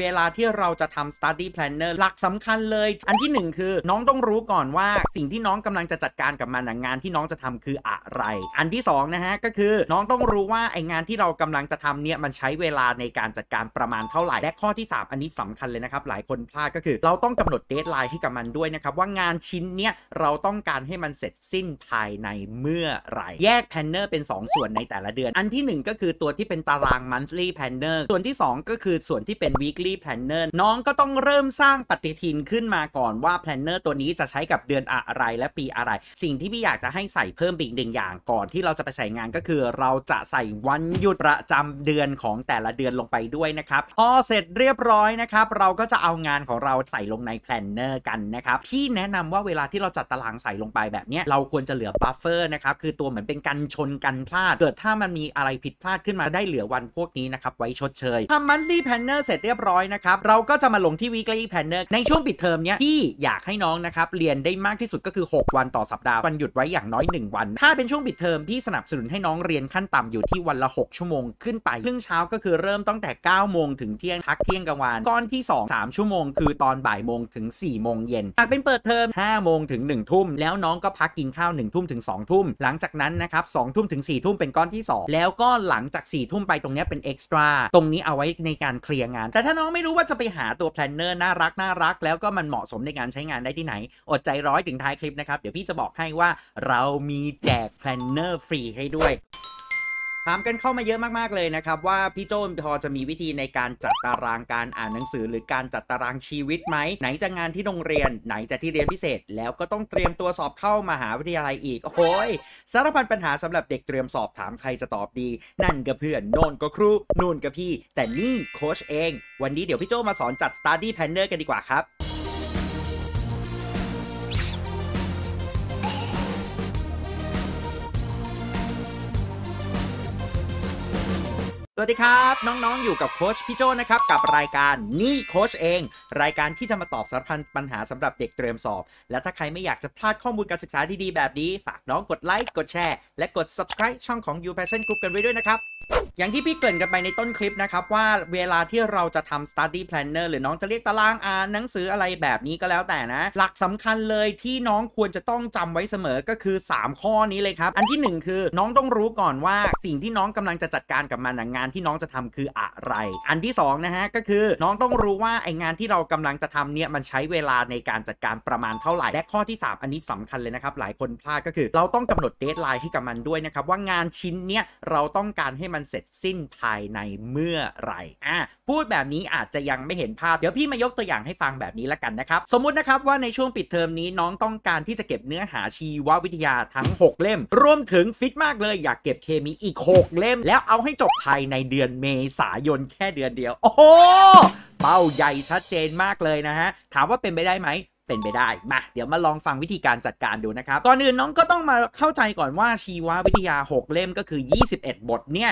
เวลาที่เราจะทำ study planner หลักสำคัญเลย อันที่หนึ่งคือน้องต้องรู้ก่อนว่าสิ่งที่น้องกำลังจะจัดการกับมัน งานที่น้องจะทำคืออะไร อันที่สองนะฮะก็คือ น้องต้องรู้ว่า ไองานที่เรากำลังจะทำเนี่ยมันใช้เวลาในการจัดการประมาณเท่าไหร่ และข้อที่ 3 อันนี้สำคัญเลยนะครับ หลายคนพลาดก็คือเราต้องกำหนดเดทไลน์ให้กับมันด้วยนะครับว่างานชิ้นเนี้ยเราต้องการให้มันเสร็จสิ้นภายในเมื่อไหร่ แยกแพนเนอร์เป็น 2 ส่วนในแต่ละเดือน อันที่ 1 ก็คือตัวที่เป็นตาราง monthly planner ส่วนที่ 2 ก็คือส่วนที่เป็น week weekly planner น้องก็ต้องเริ่มสร้างปฏิทินขึ้นมาก่อนว่า planner ตัวนี้จะใช้กับเดือนอะไรและปีอะไร สิ่งที่พี่อยากจะให้ใส่เพิ่มอีกหนึ่งอย่างก่อนที่เราจะไปใส่งานก็คือ เราจะใส่วันหยุดประจำเดือนของแต่ละเดือนลงไปด้วยนะครับ พอเสร็จเรียบร้อยนะครับเราก็จะเอางานของเราใส่ลงในแพลนเนอร์กันนะครับพี่แนะนำว่าเวลาที่เราจัดตารางใส่ลงไปแบบนี้เราควรจะเหลือบัฟเฟอร์นะครับคือตัวเหมือนเป็นกันชนกันพลาดเกิดถ้ามันมีอะไรผิดพลาดขึ้นมาได้เหลือวันพวกนี้นะครับไว้ชดเชยทำมันดีแพลนเนอร์เสร็จเรียบบร้อยนะครับ เราก็จะมาลงที่ weekly planner ในช่วงปิดเทอมเนี้ยที่อยากให้น้องนะครับเรียนได้มากที่สุดก็คือ 6 วันต่อสัปดาห์วันหยุดไว้อย่างน้อย 1 วัน ถ้าเป็นช่วงปิดเทอมที่สนับสนุนให้น้องเรียนขั้นต่ำอยู่ที่วันละ 6 ชั่วโมงขึ้นไปครึ่งเช้าก็คือเริ่มตั้งแต่ 9 โมงถึงเที่ยงพักเที่ยงกลางวันก้อนที่ 2 3 ชั่วโมง คือตอนบ่ายโมงถึง4โมงเย็นหากเป็นเปิดเทอม5โมงถึง1ทุ่มแล้วน้องก็พักกินข้าว1ทุ่มถึง2ทุ่มหลังจากนั้นนะครับงทุ่มถึง4ทุ่มเป็นก้อนที่ 2 แล้วก็หลังจาก4ทุ่มไปตรงนี้เป็นเอ็กซ์ตร้าตรงนี้เอาไว้ในการเคลียร์งานแต่ถ้าถ้าน้องไม่รู้ว่าจะไปหาตัวแพลนเนอร์น่ารักน่ารัก แล้วก็มันเหมาะสมในการใช้งานได้ที่ไหน อดใจร้อยถึงท้ายคลิปนะครับ เดี๋ยวพี่จะบอกให้ว่า เรามีแจกแพลนเนอร์ฟรีให้ด้วยามกันเข้ามาเยอะมาก ๆ เลยนะครับว่าพี่โจมพอจะมีวิธีในการจัดตารางการอ่านหนังสือ หรือการจัดตารางชีวิตไหมไหนจะงานที่โรงเรียน ไหนจะที่เรียนพิเศษ แล้วก็ต้องเตรียมตัวสอบเข้ามาหาวิทยาลัยอีกโอ้ยสารพันปัญหาสำหรับเด็กเตรียมสอบถามใครจะตอบดี นั่นก็เพื่อนโนอนก็ครูนู่นก็พี่ แต่นี่โค้ชเองวันนี้เดี๋ยวพี่โจมาสอนจัด Study Planner กันดีกว่าครับสวัสดีครับ น้องๆอยู่กับโค้ชพี่โจนะครับ กับรายการนี่โค้ชเองรายการที่จะมาตอบสารพันปัญหาสำหรับเด็กเตรียมสอบ และถ้าใครไม่อยากจะพลาดข้อมูลการศึกษาดีๆแบบนี้ ฝากน้องกดไลค์กดแชร์และกด subscribe ช่องของ You Passion Group กันไว้ด้วยนะครับ อย่างที่พี่เกินกันไปในต้นคลิปนะครับ ว่าเวลาที่เราจะทำ study planner หรือน้องจะเรียกตารางอ่านหนังสืออะไรแบบนี้ก็แล้วแต่นะ หลักสำคัญเลยที่น้องควรจะต้องจำไว้เสมอก็คือ 3 ข้อนี้เลยครับอันที่ 1 คือ น้องต้องรู้ก่อนว่าสิ่งที่น้องกำลังจะจัดการกับมันงานที่น้องจะทำคืออะไร อันที่2นะฮะก็คือน้องต้องรู้ว่าไองานที่เรากำลังจะทำเนี่ยมันใช้เวลาในการจัดการประมาณเท่าไหร่ และข้อที่ 3 อันนี้สำคัญเลยนะครับ หลายคนพลาดก็คือ เราต้องกำหนดเดทไลน์ให้กับมันด้วยนะครับ ว่างานชิ้นเนี่ยเราต้องการให้มันเสร็จสิ้นภายในเมื่อไหร่ อ่ะ พูดแบบนี้อาจจะยังไม่เห็นภาพ เดี๋ยวพี่มายกตัวอย่างให้ฟังแบบนี้ละกันนะครับสมมุตินะครับว่าในช่วงปิดเทอมนี้น้องต้องการที่จะเก็บเนื้อหาชีววิทยาทั้ง 6 เล่ม รวมถึงฟิตมากเลย อยากเก็บเคมีอีก6เล่ม แล้วเอาให้จบภายในเดือนเมษายนแค่เดือนเดียว โอ้เป้าใหญ่ชัดเจนมากเลยนะฮะ ถามว่าเป็นไปได้ไหมป็นไปได้ มา เดี๋ยวมาลองฟังวิธีการจัดการดูนะครับก่อนอื่นน้องก็ต้องมาเข้าใจก่อนว่าชีววิทยา 6 เล่มก็คือ 21 บทเนี่ย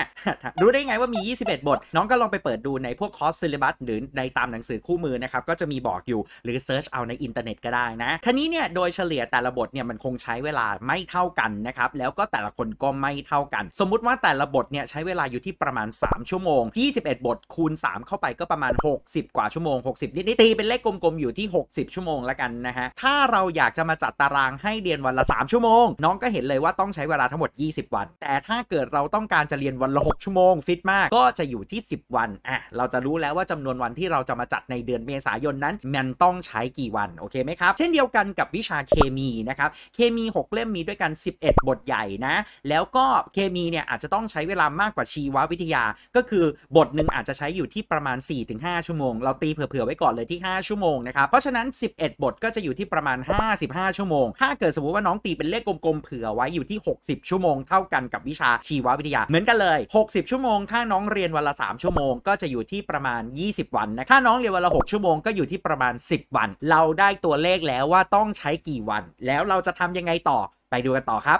รู้ได้ไงว่ามี 21 บท น้องก็ลองไปเปิดดูในพวกคอร์สซิลบัส หรือในตามหนังสือคู่มือนะครับ ก็จะมีบอกอยู่หรือเซิร์ชเอาในอินเทอร์เน็ตก็ได้นะทีนี้เนี่ยโดยเฉลี่ยแต่ละบทเนี่ยมันคงใช้เวลาไม่เท่ากันนะครับแล้วก็แต่ละคนก็ไม่เท่ากัน สมมุติว่าแต่ละบทเนี่ยใช้เวลาอยู่ที่ประมาณ 3 ชั่วโมง 21 บท คูณ 3 เข้าไปก็ประมาณ 60 กว่าชั่วโมง 60นิดๆตีเป็นเลขกลมๆอยู่ที่ 60 ชั่วโมงละกันันนะฮะถ้าเราอยากจะมาจัดตารางให้เรียนวันละ 3 ชั่วโมง น้องก็เห็นเลยว่าต้องใช้เวลาทั้งหมด 20 วัน แต่ถ้าเกิดเราต้องการจะเรียนวันละ 6 ชั่วโมงฟิตมากก็จะอยู่ที่ 10 วันอ่ะเราจะรู้แล้วว่าจำนวนวันที่เราจะมาจัดในเดือนเมษายนนั้นมันต้องใช้กี่วันโอเคไหมครับเช่นเดียวกันกับวิชาเคมีนะครับเคมี 6 เล่มมีด้วยกัน 11 บทใหญ่นะแล้วก็เคมีเนี่ยอาจจะต้องใช้เวลามากกว่าชีววิทยา ก็คือบทหนึ่งอาจจะใช้อยู่ที่ประมาณ 4-5 ชั่วโมงเราตีเผื่อๆไว้ก่อนเลยที่ 5 ชั่วโมงนะครับเพราะฉะนั้น 11 บทก็จะอยู่ที่ประมาณ 55 ชั่วโมง ถ้าเกิดสมมติว่าน้องตีเป็นเลขกลมๆ เผื่อไว้อยู่ที่ 60 ชั่วโมงเท่ากันกับวิชาชีววิทยา เหมือนกันเลย 60 ชั่วโมงถ้าน้องเรียนวันละ3ชั่วโมงก็จะอยู่ที่ประมาณ 20 วันนะถ้าน้องเรียนวันละ6ชั่วโมงก็อยู่ที่ประมาณ 10 วัน เราได้ตัวเลขแล้วว่าต้องใช้กี่วัน แล้วเราจะทำยังไงต่อไปดูกันต่อครับ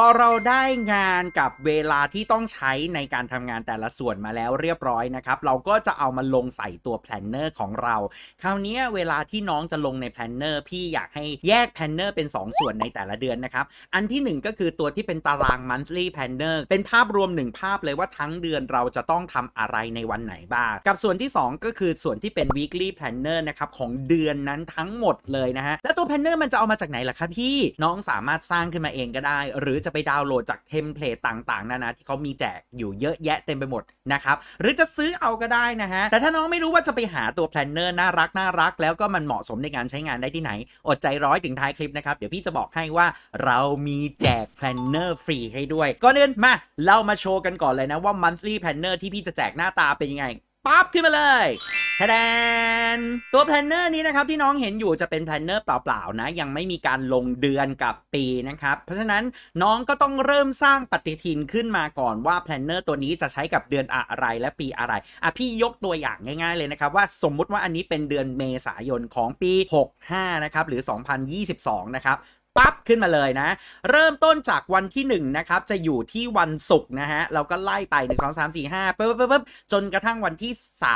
พอเราได้งานกับเวลาที่ต้องใช้ในการทำงานแต่ละส่วนมาแล้วเรียบร้อยนะครับ เราก็จะเอามาลงใส่ตัวแพลนเนอร์ของเรา คราวนี้เวลาที่น้องจะลงในแพลนเนอร์พี่อยากให้แยกแพลนเนอร์เป็น 2 ส่วนในแต่ละเดือนนะครับ อันที่ 1 ก็คือตัวที่เป็นตาราง monthly planner เป็นภาพรวม 1 ภาพเลยว่าทั้งเดือนเราจะต้องทำอะไรในวันไหนบ้างกับส่วนที่ 2 ก็คือส่วนที่เป็น weekly planner นะครับของเดือนนั้นทั้งหมดเลยนะฮะแล้วตัวแพลนเนอร์มันจะเอามาจากไหนล่ะครับพี่น้องสามารถสร้างขึ้นมาเองก็ได้ หรือจะไปดาวน์โหลดจากเทมเพลตต่างๆนานาที่เขามีแจกอยู่เยอะแยะเต็มไปหมดนะครับ หรือจะซื้อเอาก็ได้นะฮะ แต่ถ้าน้องไม่รู้ว่าจะไปหาตัวแพลนเนอร์น่ารักน่ารักแล้วก็มันเหมาะสมในการใช้งานได้ที่ไหนอดใจร้อยถึงท้ายคลิปนะครับ เดี๋ยวพี่จะบอกให้ว่าเรามีแจกแพลนเนอร์ฟรีให้ด้วย ก่อนอื่นมาเรามาโชว์กันก่อนเลยนะว่า monthly planner ที่พี่จะแจกหน้าตาเป็นยังไงปั๊บขึ้นมาเลยคะแดนตัวแพลนเนอร์นี้นะครับที่น้องเห็นอยู่จะเป็นแพลนเนอร์เปล่าๆนะ ยังไม่มีการลงเดือนกับปีนะครับเพราะฉะนั้นน้องก็ต้องเริ่มสร้างปฏิทินขึ้นมาก่อนว่าแพลนเนอร์ตัวนี้จะใช้กับเดือนอะไรและปีอะไรอ่ะพี่ยกตัวอย่างง่าย ๆ เลยนะครับว่าสมมุติว่าอันนี้เป็นเดือนเมษายนของปี 65นะครับหรือ2022นะครับปั๊บขึ้นมาเลยนะเริ่มต้นจากวันที่ 1 นะครับจะอยู่ที่วันศุกร์นะฮะ เราก็ไล่ไป1 2 3 4 5ปุ๊บปุ๊บจนกระทั่งวันที่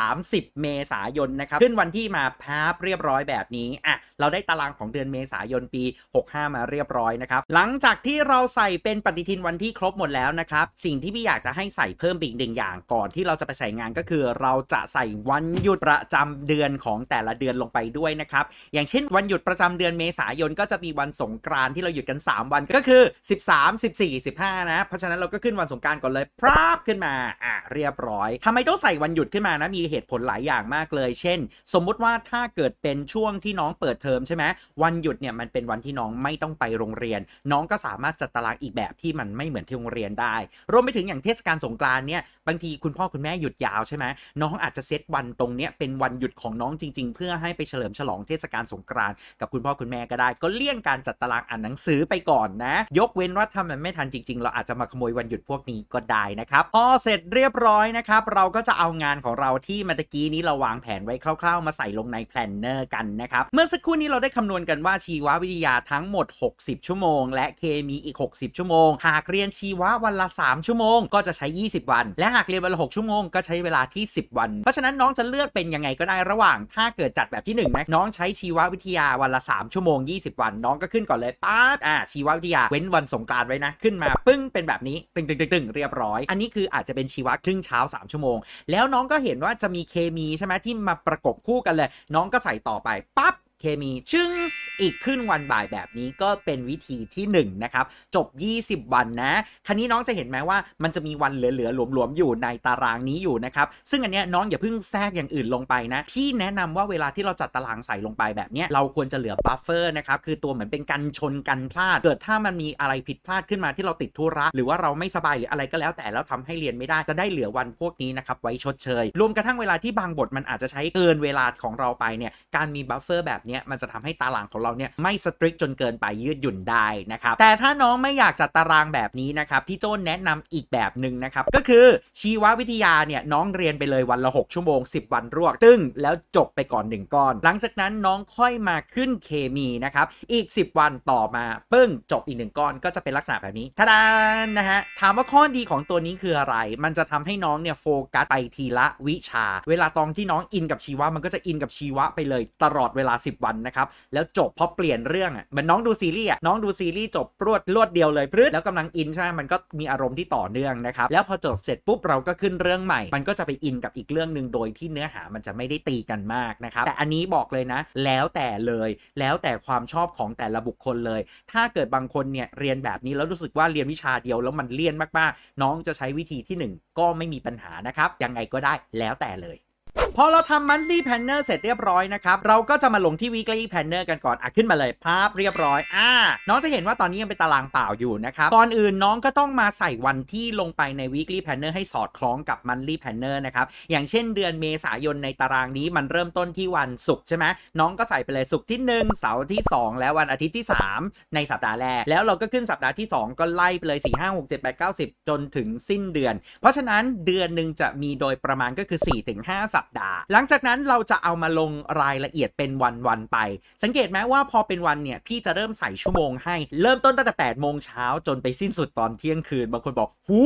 30 เมษายนนะครับขึ้นวันที่มาพับเรียบร้อยแบบนี้อ่ะ เราได้ตารางของเดือนเมษายนปี65มาเรียบร้อยนะครับ หลังจากที่เราใส่เป็นปฏิทินวันที่ครบหมดแล้วนะครับ สิ่งที่พี่ อยากจะให้ใส่เพิ่มอีกหนึ่งอย่างก่อนที่เราจะไปใส่งานก็คือ เราจะใส่วันหยุดประจำเดือนของแต่ละเดือนลงไปด้วยนะครับอย่างเช่นวันหยุดประจำเดือนเมษายนก็จะมีวันสงกรานที่เราหยุดกัน 3 วันก็คือ 13 14 15 นะเพราะฉะนั้นเราก็ขึ้นวันสงการก่อนเลยพราบขึ้นมาอ่ะเรียบร้อยทำไมต้องใส่วันหยุดขึ้นมานะมีเหตุผลหลายอย่างมากเลย เช่นสมมุติว่าถ้าเกิดเป็นช่วงที่น้องเปิดเทอมใช่ไหมวันหยุดเนี่ยมันเป็นวันที่น้องไม่ต้องไปโรงเรียนน้องก็สามารถจัดตารางอีกแบบที่มันไม่เหมือนที่โรงเรียนได้ รวมไปถึงอย่างเทศกาลสงกรานเนี่ยบางทีคุณพ่อคุณแม่หยุดยาวใช่ไหมน้องอาจจะเซตวันตรงเนี้ยเป็นวันหยุดของน้องจริง ๆ เพื่อให้ไปเฉลิมฉลองเทศกาลสงกรานกับคุณพ่อคุณแม่ก็ได้ ก็เลี่ยงการจัดตารางางอ่านหนังสือไปก่อนนะ ยกเว้นว่าถ้ามันไม่ทันจริงๆ เราอาจจะมาขโมยวันหยุดพวกนี้ก็ได้นะครับ พอเสร็จเรียบร้อยนะครับ เราก็จะเอางานของเราที่เมื่อกี้นี้เราวางแผนไว้คร่าวๆมาใส่ลงในแพลนเนอร์กันนะครับ เมื่อสักครู่นี้เราได้คำนวณกันว่าชีววิทยาทั้งหมด 60 ชั่วโมง และเคมีอีก 60 ชั่วโมง หากเรียนชีววันละ 3 ชั่วโมงก็จะใช้ 20 วัน และหากเรียนวันละ6ชั่วโมงก็ใช้เวลาที่10 วัน เพราะฉะนั้นน้องจะเลือกเป็นยังไงก็ได้ระหว่าง ถ้าเกิดจัดแบบที่1นะน้องใช้ชีววิทยาวันละ 3 ชั่วโมง 20 วันน้องก็ขึ้นก่อนเลยป๊าบอ่าชีววิทยา เว้นวันสงการไว้นะ ขึ้นมาปึ้งเป็นแบบนี้ ตึงตึงตึงเรียบร้อย อันนี้คืออาจจะเป็นชีวะครึ่งเช้า 3 ชั่วโมง แล้วน้องก็เห็นว่าจะมีเคมีใช่ไหมที่มาประกบคู่กันเลย น้องก็ใส่ต่อไป ปั๊บเคมีชึ้งอีกขึ้นวันบ่ายแบบนี้ก็เป็นวิธีที่ 1 นะครับ จบ 20 วันนะ คราวนี้น้องจะเห็นไหมว่ามันจะมีวันเหลือๆหลวมๆอยู่ในตารางนี้อยู่นะครับ ซึ่งอันเนี้ยน้องอย่าเพิ่งแทรกอย่างอื่นลงไปนะ พี่แนะนำว่าเวลาที่เราจัดตารางใส่ลงไปแบบเนี้ยเราควรจะเหลือบัฟเฟอร์นะครับ คือตัวเหมือนเป็นกันชนกันพลาด เกิดถ้ามันมีอะไรผิดพลาดขึ้นมาที่เราติดธุระหรือว่าเราไม่สบายหรืออะไรก็แล้ว แต่แล้วทำให้เรียนไม่ได้จะได้เหลือวันพวกนี้นะครับ ไว้ชดเชย รวมกระทั่งเวลาที่บางบทมันอาจจะใช้เกินเวลาของเราไปเนี่ยการมีบัฟเฟอร์แบบนี้มันจะทำให้ตารางของเราเนี่ยไม่สตริกจนเกินไปยืดหยุ่นได้นะครับแต่ถ้าน้องไม่อยากจัดตารางแบบนี้นะครับ พี่โจ้นแนะนำอีกแบบหนึ่งนะครับ ก็คือชีววิทยาเนี่ยน้องเรียนไปเลยวันละ 6 ชั่วโมง 10 วันรวดตึ้งแล้วจบไปก่อน 1 ก้อน หลังจากนั้นน้องค่อยมาขึ้นเคมีนะครับอีก 10 วันต่อมาปึ้ง จบอีก1ก้อนก็จะเป็นลักษณะแบบนี้ท่านนะฮะถามว่าข้อดีของตัวนี้คืออะไร มันจะทำให้น้องเนี่ยโฟกัสไปทีละวิชา เวลาตอนที่น้องอินกับชีวะมันก็จะอินกับชีวะไปเลยตลอดเวลา 10วันนะครับแล้วจบพอเปลี่ยนเรื่องอ่ะมันน้องดูซีรีส์อ่ะน้องดูซีรีส์จบรวดรวดเดียวเลยพรืดแล้วกำลังอินใช่ไหมมันก็มีอารมณ์ที่ต่อเนื่องนะครับแล้วพอจบเสร็จปุ๊บเราก็ขึ้นเรื่องใหม่ มันก็จะไปอินกับอีกเรื่องหนึ่งโดยที่เนื้อหามันจะไม่ได้ตีกันมากนะครับแต่อันนี้บอกเลยนะ แล้วแต่เลยแล้วแต่ความชอบของแต่ละบุคคลเลย ถ้าเกิดบางคนเนี่ยเรียนแบบนี้แล้วรู้สึกว่าเรียนวิชาเดียว แล้วมันเลี่ยนมากๆ น้องจะใช้วิธีที่ 1 ก็ไม่มีปัญหานะครับยังไงก็ได้แล้วแต่เลยพอเราทำมันดี้แพนเนอร์เสร็จเรียบร้อยนะครับเราก็จะมาลงที่วี e ลี่แพนเนอร์กันก่อนอ่ะขึ้นมาเลยภาพเรียบร้อยอ่าน้องจะเห็นว่าตอนนี้ยังเป็นตารางเปล่าอยู่นะครับก่อนอื่นน้องก็ต้องมาใส่วันที่ลงไปในวี e ลี่แพนเนอร์ให้สอดคล้องกับมันดี้แพนเนอร์นะครับอย่างเช่นเดือนเมษายนในตารางนี้มันเริ่มต้นที่วันศุกร์ใช่ไหมน้องก็ใส่ไปเลยศุกร์ที่1เสาร์ที่2 แล้ววันอาทิตย์ที่ 3 ในสัปดาห์แรกแล้วเราก็ขึ้นสัปดาห์ที่ 2 ก็ไล่ไปเลย 4 5 6 7 8 9 10จนถึงสิ้นเดือน เพราะฉะนั้นเดือนหนึ่งจะมีโดยประมาณก็คือ 4-5สัปดาห์หลังจากนั้นเราจะเอามาลงรายละเอียดเป็นวันๆไป สังเกตไหมว่าพอเป็นวันเนี่ย พี่จะเริ่มใส่ชั่วโมงให้เริ่มต้นตั้งแต่8โมงเช้าจนไปสิ้นสุดตอนเที่ยงคืน บางคนบอกหู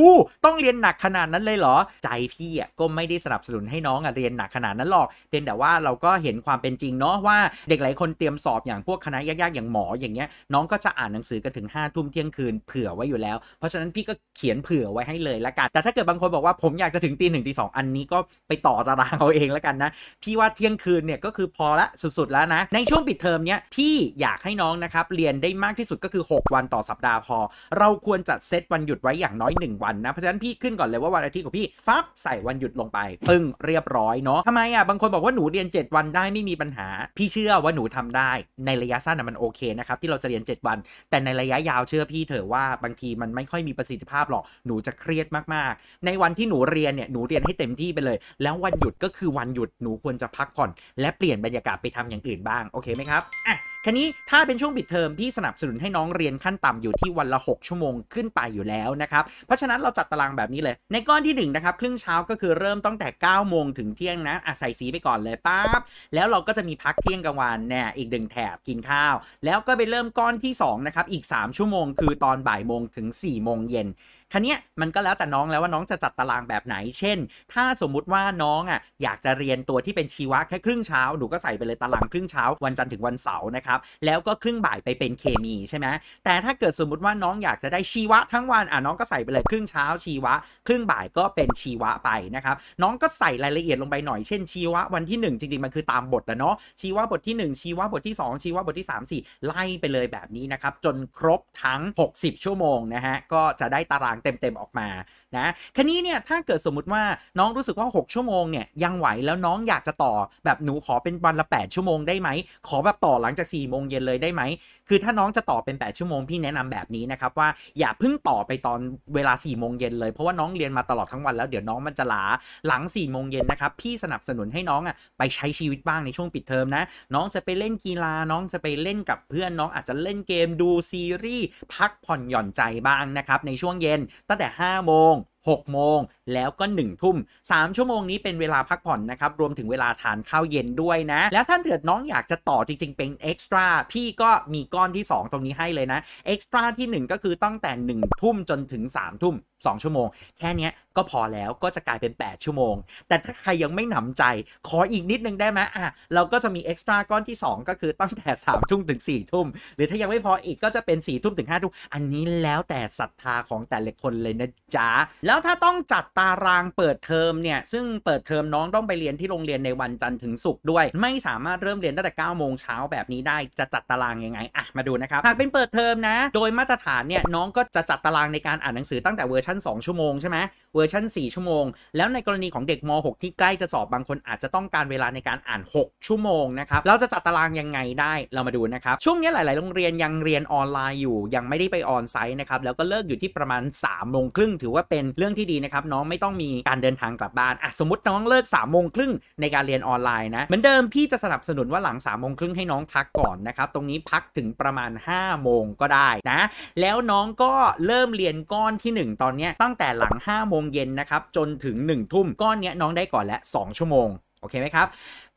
ต้องเรียนหนักขนาดนั้นเลยเหรอ ใจพี่อ่ะก็ไม่ได้สนับสนุนให้น้องอ่ะเรียนหนักขนาดนั้นหรอกเพียงแต่ว่าเราก็เห็นความเป็นจริงเนาะว่าเด็กหลายคนเตรียมสอบอย่างพวกคณะยากๆอย่างหมออย่างเงี้ยน้องก็จะอ่านหนังสือกันถึง5้าทุ่มเที่ยงคืนเผื่อไว้อยู่แล้วเพราะฉะนั้นพี่ก็เขียนเผื่อไว้ให้เลยละกันแต่ถ้าเกิดบางคนบอกว่าผมอยากจะถึงตีหนึ่งตีสองอันนี้ก็ไปต่อตารางอาเองแล้วกันนะ พี่ว่าเที่ยงคืนเนี่ยก็คือพอละสุด ๆ แล้วนะ ในช่วงปิดเทอมเนี้ยพี่อยากให้น้องนะครับ เรียนได้มากที่สุดก็คือ 6 วันต่อสัปดาห์พอ เราควรจัดเซตวันหยุดไว้อย่างน้อย 1 วันนะ เพราะฉะนั้น พี่ขึ้นก่อนเลยว่าวันอาทิตย์ของพี่ฟับใส่วันหยุดลงไปปึ้งเรียบร้อยเนาะทำไมอ่ะบางคนบอกว่าหนูเรียน 7 วันได้ไม่มีปัญหา พี่เชื่อว่าหนูทำได้ในระยะสั้นมันโอเคนะครับที่เราจะเรียน 7 วัน แต่ในระยะยาวเชื่อพี่เถอะว่าบางทีมันไม่ค่อยมีประสิทธิภาพหรอกหนูจะเครียดมากๆ ในวันที่หนูเรียนเนี่ยหนูเรียนให้เต็มที่ไปเลย แล้ววันหยุดก็คือวันหยุดหนูควรจะพักผ่อน และเปลี่ยนบรรยากาศไปทำอย่างอื่นบ้าง โอเคไหมครับอ่ะคันนี้ถ้าเป็นช่วงปิดเทอมพี่สนับสนุนให้น้องเรียนขั้นต่ำอยู่ที่วันละ 6 ชั่วโมงขึ้นไปอยู่แล้ว นะ ครับ เพราะฉะนั้นเราจัดตารางแบบนี้เลย ในก้อนที่ 1 นะครับ ครึ่งเช้าก็คือเริ่มตั้งแต่9โมงถึงเที่ยงนะอาศัยสีไปก่อนเลยปั๊บแล้วเราก็จะมีพักเที่ยงกลางวันเนี่ยอีกหนึ่งแถบกินข้าว แล้วก็ไปเริ่มก้อนที่2นะครับอีก 3 ชั่วโมง คือตอนบ่ายโมงถึง4โมงเย็นคันนี้มันก็แล้วแต่น้องแล้วว่าน้องจะจัดตารางแบบไหน เช่น ถ้าสมมุติว่าน้องอ่ะอยากจะเรียนตัวที่เป็นชีวะแค่ครึ่งเช้าหนูก็ใส่ไปเลยตารางครึ่งเช้าวันจันทร์ถึงวันเสาร์นะครับับแล้วก็ครึ่งบ่ายไปเป็นเคมีใช่ไหมแต่ถ้าเกิดสมมติว่าน้องอยากจะได้ชีวะทั้งวันอ่ะน้องก็ใส่ไปเลยครึ่งเช้าชีวะครึ่งบ่ายก็เป็นชีวะไปนะครับน้องก็ใส่รายละเอียดลงไปหน่อยเช่น ชีวะวันที่ 1 จริงๆมันคือตามบทแล้วเนาะชีวะบทที่ 1 ชีวะบทที่ 2 ชีวะบทที่ 3 4 ไล่ไปเลยแบบนี้นะครับจนครบทั้ง 60 ชั่วโมงนะฮะก็จะได้ตารางเต็มๆออกมานะคันนี้เนี่ยถ้าเกิดสมมติว่าน้องรู้สึกว่า 6 ชั่วโมงเนี่ยยังไหวแล้วน้องอยากจะต่อแบบหนูขอเป็นวันละ 8 ชั่วโมง ได้ไหมขอแบบต่อหลังจาก4 4โมงเย็นเลยได้ไหม คือถ้าน้องจะต่อเป็น 8 ชั่วโมงพี่แนะนำแบบนี้นะครับว่าอย่าเพิ่งต่อไปตอนเวลา4โมงเย็นเลย เพราะว่าน้องเรียนมาตลอดทั้งวันแล้วเดี๋ยวน้องมันจะลาหลัง4โมงเย็นนะครับพี่สนับสนุนให้น้องอ่ะไปใช้ชีวิตบ้างในช่วงปิดเทอมนะ น้องจะไปเล่นกีฬาน้องจะไปเล่นกับเพื่อนน้องอาจจะเล่นเกมดูซีรีส์พักผ่อนหย่อนใจบ้างนะครับในช่วงเย็นตั้งแต่5โมง6โมงแล้วก็ 1 ทุ่ม3ชั่วโมงนี้เป็นเวลาพักผ่อนนะครับ รวมถึงเวลาทานข้าวเย็นด้วยนะ แล้วท่านเถิดน้องอยากจะต่อจริงๆเป็นเอ็กซ์ตร้าพี่ก็มีก้อนที่ 2 ตรงนี้ให้เลยนะเอ็กซ์ตร้าที่ 1 ก็คือตั้งแต่1 ทุ่มจนถึง 3 ทุ่ม2 ชั่วโมงแค่นี้ก็พอแล้วก็จะกลายเป็น 8 ชั่วโมง แต่ถ้าใครยังไม่หนำใจ ขออีกนิดนึงได้ไหมอ่ะเราก็จะมีเอ็กซ์ตร้าก้อนที่ 2 ก็คือตั้งแต่3ทุ่มถึง4ทุ่ม หรือถ้ายังไม่พออีกก็จะเป็น4ทุ่มถึง5ทุ่มอันนี้แล้วแต่ศรัทธาของแต่ละคนเลยนะจ๊ะแล้วถ้าต้องจัดตารางเปิดเทอมเนี่ย ซึ่งเปิดเทอมน้องต้องไปเรียนที่โรงเรียนในวันจันทร์ถึงศุกร์ด้วย ไม่สามารถเริ่มเรียนตั้งแต่9โมงเช้าแบบนี้ได้จะจัดตารางยังไงอ่ะมาดูนะครับหากเป็นเปิดเทอมนะ โดยมาตรฐานเนี่ยน้องก็จะจัดตารางในการอ่านหนังสือตั้งแต่เวอร์ชัน2ชั่วโมงใช่ไหมเวอร์ชัน4 ชั่วโมงแล้วในกรณีของเด็กม .6 ที่ใกล้จะสอบ บางคนอาจจะต้องการเวลาในการอ่าน 6 ชั่วโมงนะครับเราจะจัดตารางยัง ไงได้เรามาดู นะครับ ช่วงนี้หลาย ๆ โรงเรียนยังเรียนออนไลน์อยู่ ยังไม่ได้ไปออนไซต์นะครับแล้วก็เลิกอยู่ที่ประมาณ3ามโมงครึ่งถือว่าเป็นเรื่องที่ดีนะครับน้องไม่ต้องมีการเดินทางกลับบ้านอ่ะสมมติน้องเลิก3ามโมงครึ่งในการเรียนออนไลน์นะเหมือนเดิมพี่จะสนับสนุนว่าหลัง3ามโมงครึ่งให้น้องพักก่อนนะครับตรงนี้พักถึงประมาณ5้าโมงก็ได้นะแล้วน้องก็เริ่มเรียนก้อนที่ 1ตอนเนี้ยตั้งแต่หลัง5โมงเย็นนะครับ จนถึง 1 ทุ่มก้อนเนี้ยน้องได้ก่อนและ2ชั่วโมงโอเคไหมครับ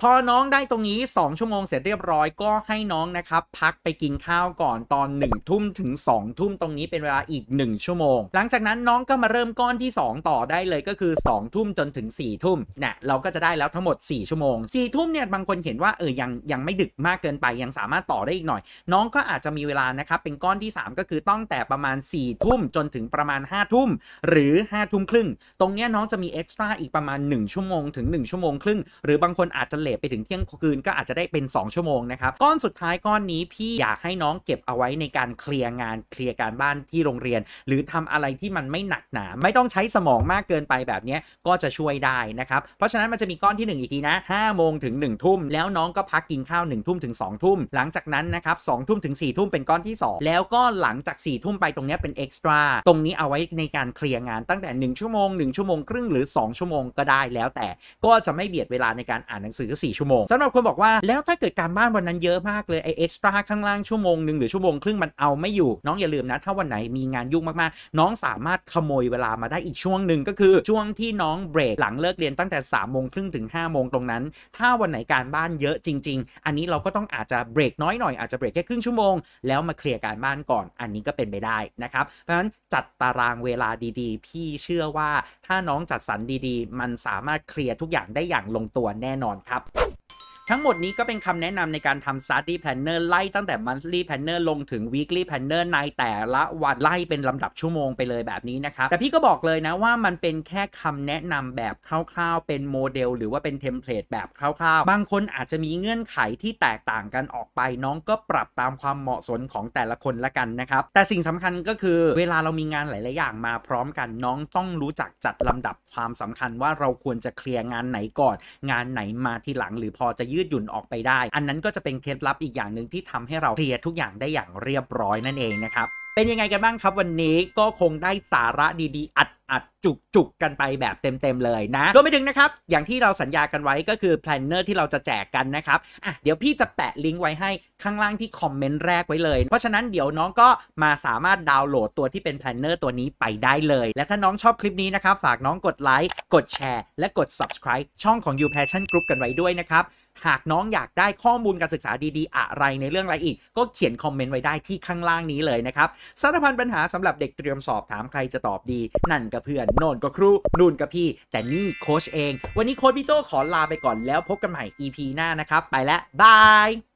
พอน้องได้ตรงนี้ 2 ชั่วโมงเสร็จเรียบร้อยก็ให้น้องนะครับ พักไปกินข้าวก่อนตอน1นึ่ทุ่มถึง2องทุ่มตรงนี้เป็นเวลาอีก 1 ชั่วโมง หลังจากนั้นน้องก็มาเริ่มก้อนที่ 2 ต่อได้เลยก็คือ2องทุ่มจนถึง4ี่ทุ่มเนี่ยเราก็จะได้แล้วทั้งหมด 4 ชั่วโมง4ี่ทุ่มเนี่ยบางคนเห็นว่าเออยัง ยังไม่ดึกมากเกินไปยังสามารถต่อได้อีกหน่อย น้องก็อาจจะมีเวลานะครับเป็นก้อนที่ 3 ก็คือต้องแต่ประมาณ4ี่ทุ่มจนถึงประมาณ5้าทุ่มหรือ5้าทุ่มครึ่งตรงนี้น้องจะมีเอ็กซ์ตร้าอีกประมาณ1ชั่วโมงถึง1ชั่วโมงครึ่งหรือบางคนอาจจะเลทไปถึงเที่ยงคืน ก็อาจจะได้เป็น 2 ชั่วโมงนะครับ ก้อนสุดท้ายก้อนนี้พี่อยากให้น้องเก็บเอาไว้ในการเคลียร์งานเคลียร์การบ้านที่โรงเรียน หรือทำอะไรที่มันไม่หนักหนาไม่ต้องใช้สมองมากเกินไปแบบนี้ก็จะช่วยได้นะครับเพราะฉะนั้นมันจะมีก้อนที่ 1 อีกทีนะ 5โมงถึง1ทุ่มแล้วน้องก็พักกินข้าว1ทุ่มถึง2ทุ่มหลังจากนั้นนะครับสทุ่มถึง4ี่ทุ่มเป็นก้อนที่ 2 แล้วก็หลังจาก4ี่ทุ่มไปตรงนี้เป็นเอ็กซ์ตร้าตรงนี้เอาไว้ในการเคลียร์งานตั้งแต่ 1 ชั่วโมง1ชั่วโมงครึ่งหรือ2ชั่วโมงก็ได้แล้วแต่ก็จะไม่เบียดเวลาาในการอ่านหนังสือ 4 ชั่วโมงสำหรับคนบอกว่าแล้วถ้าเกิดการบ้านวันนั้นเยอะมากเลย ไอเอ็กซ์ตร้าข้างล่างชั่วโมงหนึ่ง หรือชั่วโมงครึ่งมันเอาไม่อยู่น้องอย่าลืมนะ ถ้าวันไหนมีงานยุ่งมากๆ น้องสามารถขโมยเวลามาได้อีกช่วงหนึ่งก็คือช่วงที่น้องเบรกหลังเลิกเรียนตั้งแต่3ามโมงครึ่งถึง5้าโมงตรงนั้น ถ้าวันไหนการบ้านเยอะจริง ๆ อันนี้เราก็ต้องอาจจะเบรกน้อยหน่อยอาจจะเบรกแค่ครึ่งชั่วโมงแล้วมาเคลียร์การบ้านก่อนอันนี้ก็เป็นไปได้นะครับเพราะฉะนั้นจัดตารางเวลาดีๆ พี่เชื่อว่าถ้าน้องจัดสรรดีๆ มันสามารถเคลียร์ทุกอย่างได้อย่างลงตัวแน่นอนครับทั้งหมดนี้ก็เป็นคำแนะนำในการทำ study planner ไล่ตั้งแต่ monthly planner ลงถึง weekly planner ในแต่ละวันไล่เป็นลำดับชั่วโมงไปเลยแบบนี้นะครับ แต่พี่ก็บอกเลยนะว่ามันเป็นแค่คำแนะนำแบบคร่าว ๆ เป็นโมเดลหรือว่าเป็นเทมเพลตแบบคร่าวๆ บางคนอาจจะมีเงื่อนไขที่แตกต่างกันออกไป น้องก็ปรับตามความเหมาะสมของแต่ละคนละกันนะครับ แต่สิ่งสำคัญก็คือเวลาเรามีงานหลายๆอย่างมาพร้อมกันน้องต้องรู้จักจัดลำดับความสำคัญว่าเราควรจะเคลียร์งานไหนก่อน งานไหนมาทีหลังหรือพอจะยืยืดหยุ่นออกไปได้ อันนั้นก็จะเป็นเคล็ดลับอีกอย่างหนึ่งที่ทำให้เราเคลียร์ทุกอย่างได้อย่างเรียบร้อยนั่นเองนะครับ เป็นยังไง กันบ้างครับวันนี้ก็คงได้สาระดีๆ อัดอัดจุกจุกกันไปแบบเต็มๆ เลยนะรวมไปถึงนะครับ อย่างที่เราสัญญากันไว้ก็คือแพลนเนอร์ที่เราจะแจกกันนะครับ อ่ะเดี๋ยวพี่จะแปะลิงก์ไว้ให้ข้างล่างที่คอมเมนต์แรกไว้เลย เพราะฉะนั้นเดี๋ยวน้องก็มาสามารถดาวน์โหลดตัวที่เป็นแพลนเนอร์ตัวนี้ไปได้เลย และถ้าน้องชอบคลิปนี้นะครับ ฝากน้องกดไลค์ กดแชร์ และกด subscribe ช่องของ You Passion Group กันไว้ด้วยนะครับหากน้องอยากได้ข้อมูลการศึกษาดี ๆ อะไรในเรื่องอะไรอีก ก็เขียนคอมเมนต์ไว้ได้ที่ข้างล่างนี้เลยนะครับ สารพันปัญหาสำหรับเด็กเตรียมสอบถามใครจะตอบดี นั่นกับเพื่อน โน่นก็ครูนู่นกับพี่ แต่นี่โค้ชเอง วันนี้โค้ชพี่โจขอลาไปก่อนแล้วพบกันใหม่ EP หน้านะครับ ไปแล้วบาย